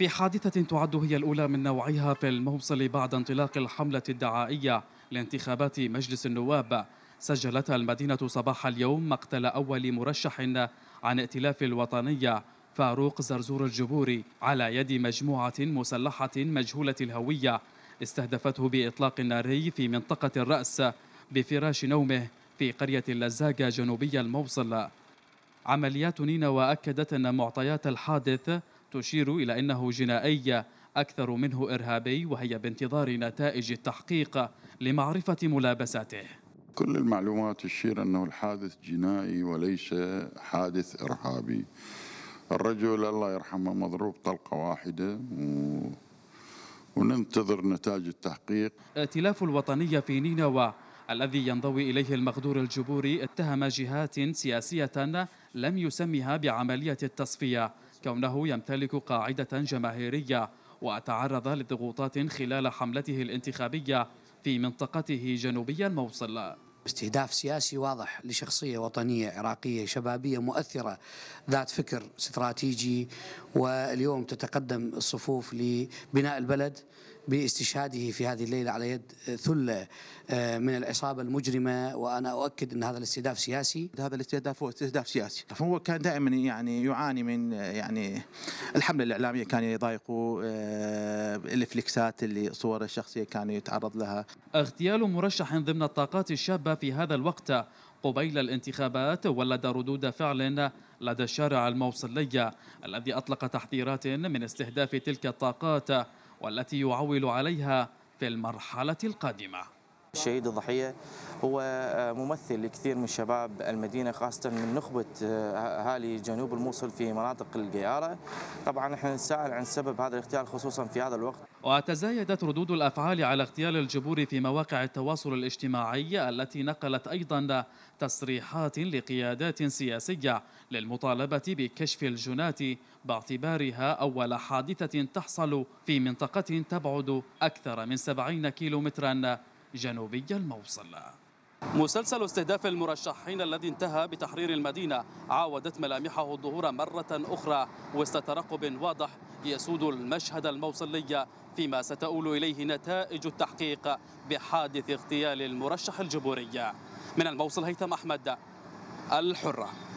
في حادثة تعد هي الأولى من نوعها في الموصل بعد انطلاق الحملة الدعائية لانتخابات مجلس النواب سجلت المدينة صباح اليوم مقتل أول مرشح عن ائتلاف الوطنية فاروق زرزور الجبوري على يد مجموعة مسلحة مجهولة الهوية استهدفته بإطلاق ناري في منطقة الرأس بفراش نومه في قرية اللزاقة جنوبي الموصل عمليات نينوى أكدت أن معطيات الحادث تشير إلى أنه جنائي أكثر منه إرهابي وهي بانتظار نتائج التحقيق لمعرفة ملابساته كل المعلومات تشير أنه الحادث جنائي وليس حادث إرهابي الرجل الله يرحمه مضروب طلقة واحدة و... وننتظر نتائج التحقيق ائتلاف الوطنية في نينوى الذي ينضوي إليه المغدور الجبوري اتهم جهات سياسية لم يسمها بعملية التصفية كونه يمتلك قاعدة جماهيرية وتعرض لضغوطات خلال حملته الانتخابية في منطقته جنوبي الموصل استهداف سياسي واضح لشخصية وطنية عراقية شبابية مؤثرة ذات فكر استراتيجي واليوم تتقدم الصفوف لبناء البلد باستشهاده في هذه الليلة على يد ثلة آه، من العصابة المجرمة وأنا أؤكد أن هذا الاستهداف سياسي هذا الاستهداف هو استهداف سياسي فهو كان دائما يعني يعاني من آه، يعني الحملة الإعلامية كان يضايقه آه، الفليكسات اللي صوره الشخصية كان يتعرض لها اغتيال مرشح ضمن الطاقات الشابة في هذا الوقت قبيل الانتخابات ولد ردود فعل لدى الشارع الموصلي الذي أطلق تحذيرات من استهداف تلك الطاقات والتي يعول عليها في المرحلة القادمة الشهيد الضحية هو آه، ممثل لكثير من شباب المدينة خاصة من نخبة آه، أهالي جنوب الموصل في مناطق القيارة طبعا احنا نسال عن سبب هذا الاغتيال خصوصا في هذا الوقت وتزايدت ردود الأفعال على اغتيال الجبور في مواقع التواصل الاجتماعي التي نقلت أيضا تصريحات لقيادات سياسية للمطالبة بكشف الجنات باعتبارها أول حادثة تحصل في منطقة تبعد أكثر من 70 كيلومترا جنوبي الموصل مسلسل استهداف المرشحين الذي انتهى بتحرير المدينة عاودت ملامحه الظهور مرة أخرى وسط ترقب واضح يسود المشهد الموصلي فيما ستؤول إليه نتائج التحقيق بحادث اغتيال المرشح الجبوري من الموصل هيثم أحمد الحرة